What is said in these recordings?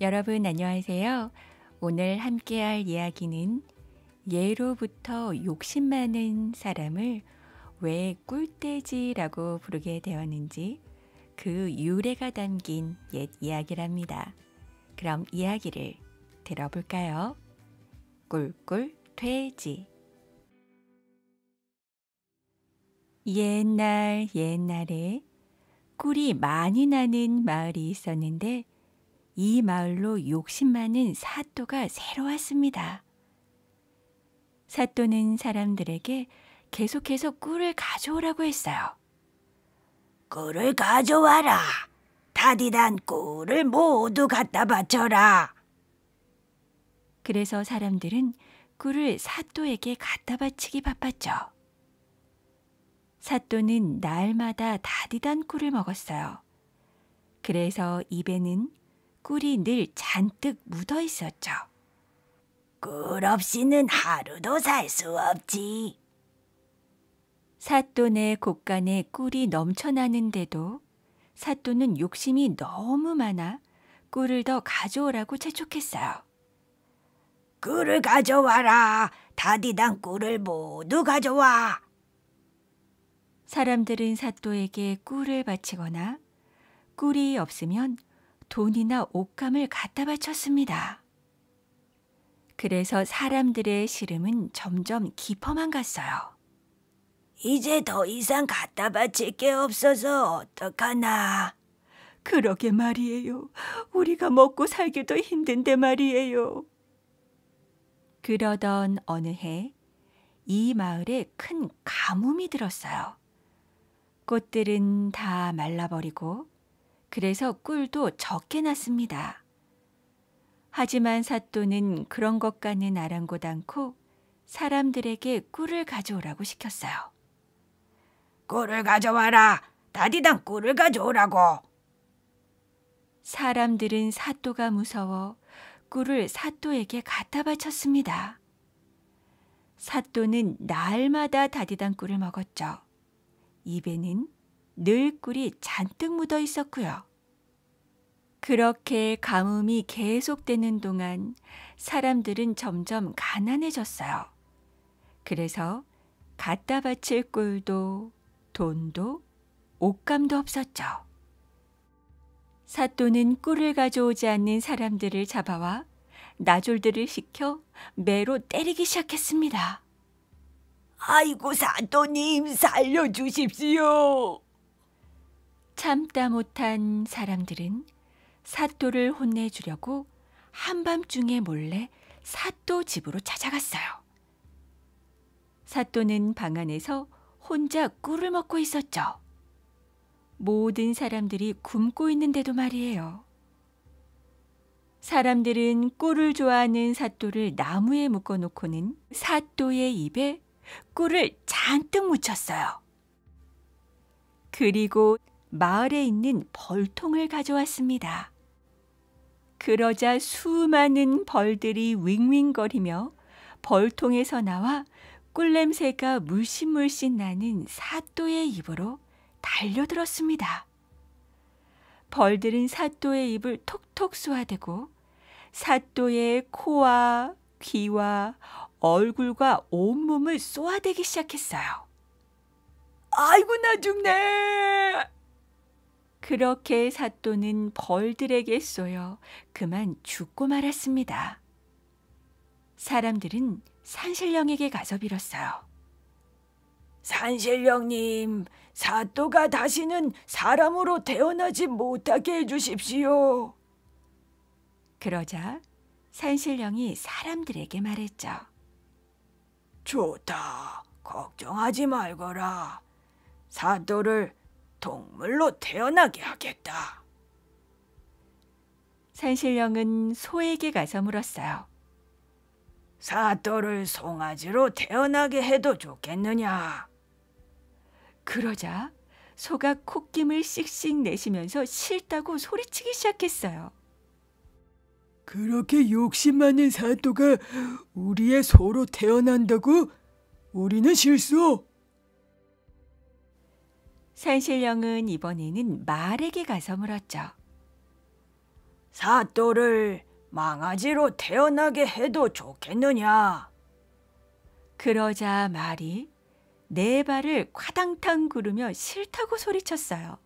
여러분 안녕하세요. 오늘 함께할 이야기는 예로부터 욕심 많은 사람을 왜 꿀돼지라고 부르게 되었는지 그 유래가 담긴 옛 이야기랍니다. 그럼 이야기를 들어볼까요? 꿀꿀 돼지 옛날 옛날에 꿀이 많이 나는 마을이 있었는데 이 마을로 욕심 많은 사또가 새로 왔습니다. 사또는 사람들에게 계속해서 꿀을 가져오라고 했어요. 꿀을 가져와라. 다디단 꿀을 모두 갖다 바쳐라. 그래서 사람들은 꿀을 사또에게 갖다 바치기 바빴죠. 사또는 날마다 다디단 꿀을 먹었어요. 그래서 입에는 꿀이 늘 잔뜩 묻어 있었죠. 꿀 없이는 하루도 살 수 없지. 사돈의 곳간에 꿀이 넘쳐나는데도 사돈은 욕심이 너무 많아 꿀을 더 가져오라고 재촉했어요. 꿀을 가져와라. 다디당 꿀을 모두 가져와. 사람들은 사또에게 꿀을 바치거나 꿀이 없으면 돈이나 옷감을 갖다 바쳤습니다. 그래서 사람들의 시름은 점점 깊어만 갔어요. 이제 더 이상 갖다 바칠 게 없어서 어떡하나. 그러게 말이에요. 우리가 먹고 살기도 힘든데 말이에요. 그러던 어느 해, 이 마을에 큰 가뭄이 들었어요. 꽃들은 다 말라버리고 그래서 꿀도 적게 났습니다. 하지만 사또는 그런 것과는 아랑곳 않고 사람들에게 꿀을 가져오라고 시켰어요. 꿀을 가져와라. 다디당 꿀을 가져오라고. 사람들은 사또가 무서워 꿀을 사또에게 갖다 바쳤습니다. 사또는 날마다 다디당 꿀을 먹었죠. 입에는 늘 꿀이 잔뜩 묻어 있었고요. 그렇게 가뭄이 계속되는 동안 사람들은 점점 가난해졌어요. 그래서 갖다 바칠 꿀도 돈도 옷감도 없었죠. 사또는 꿀을 가져오지 않는 사람들을 잡아와 나졸들을 시켜 매로 때리기 시작했습니다. 아이고 사또님 살려주십시오. 참다 못한 사람들은 사또를 혼내주려고 한밤중에 몰래 사또 집으로 찾아갔어요. 사또는 방 안에서 혼자 꿀을 먹고 있었죠. 모든 사람들이 굶고 있는데도 말이에요. 사람들은 꿀을 좋아하는 사또를 나무에 묶어놓고는 사또의 입에 꿀을 잔뜩 묻혔어요. 그리고 마을에 있는 벌통을 가져왔습니다. 그러자 수많은 벌들이 윙윙거리며 벌통에서 나와 꿀냄새가 물씬물씬 나는 사또의 입으로 달려들었습니다. 벌들은 사또의 입을 톡톡 쏘아대고 사또의 코와 귀와 얼굴과 온몸을 쏘아대기 시작했어요. 아이고 나 죽네! 그렇게 사또는 벌들에게 쏘여 그만 죽고 말았습니다. 사람들은 산신령에게 가서 빌었어요. 산신령님, 사또가 다시는 사람으로 태어나지 못하게 해주십시오. 그러자 산신령이 사람들에게 말했죠. 좋다. 걱정하지 말거라. 사또를 동물로 태어나게 하겠다. 산신령은 소에게 가서 물었어요. 사또를 송아지로 태어나게 해도 좋겠느냐? 그러자 소가 콧김을 씩씩 내쉬면서 싫다고 소리치기 시작했어요. 그렇게 욕심 많은 사또가 우리의 소로 태어난다고? 우리는 실수! 산신령은 이번에는 말에게 가서 물었죠. 사또를 망아지로 태어나게 해도 좋겠느냐? 그러자 말이 네 발을 과당탕 구르며 싫다고 소리쳤어요.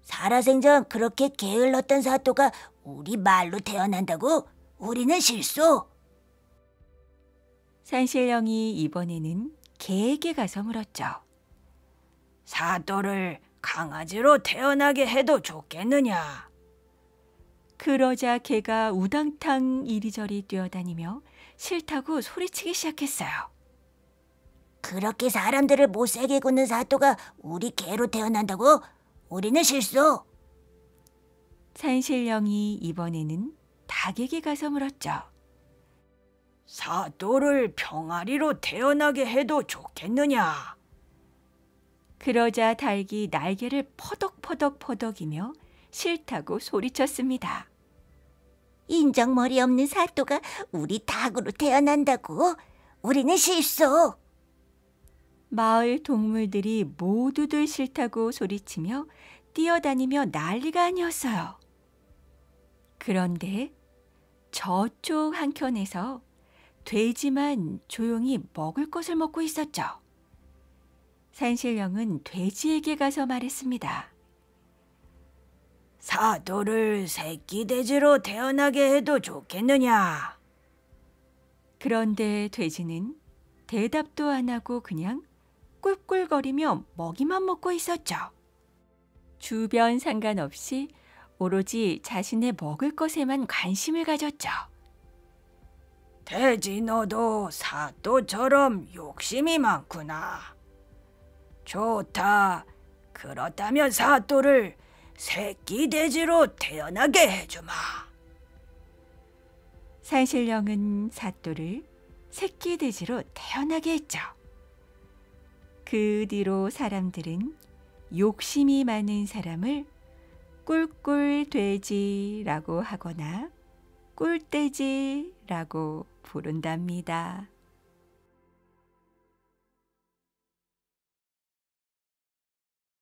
살아생전 그렇게 게을렀던 사또가 우리 말로 태어난다고? 우리는 실수! 산신령이 이번에는 개에게 가서 물었죠. 사또를 강아지로 태어나게 해도 좋겠느냐. 그러자 개가 우당탕 이리저리 뛰어다니며 싫다고 소리치기 시작했어요. 그렇게 사람들을 못세게 굳는 사또가 우리 개로 태어난다고? 우리는 실수! 산신령이 이번에는 닭에게 가서 물었죠. 사또를 병아리로 태어나게 해도 좋겠느냐? 그러자 닭이 날개를 퍼덕퍼덕퍼덕이며 싫다고 소리쳤습니다. 인정머리 없는 사또가 우리 닭으로 태어난다고? 우리는 실소! 마을 동물들이 모두들 싫다고 소리치며 뛰어다니며 난리가 아니었어요. 그런데 저쪽 한켠에서 돼지만 조용히 먹을 것을 먹고 있었죠. 산신령은 돼지에게 가서 말했습니다. 사도를 새끼 돼지로 태어나게 해도 좋겠느냐? 그런데 돼지는 대답도 안 하고 그냥 꿀꿀거리며 먹이만 먹고 있었죠. 주변 상관없이 오로지 자신의 먹을 것에만 관심을 가졌죠. 돼지 너도 사또처럼 욕심이 많구나. 좋다. 그렇다면 사또를 새끼 돼지로 태어나게 해주마. 산신령은 사또를 새끼 돼지로 태어나게 했죠. 그 뒤로 사람들은 욕심이 많은 사람을 꿀꿀 돼지라고 하거나 꿀돼지라고 부른답니다.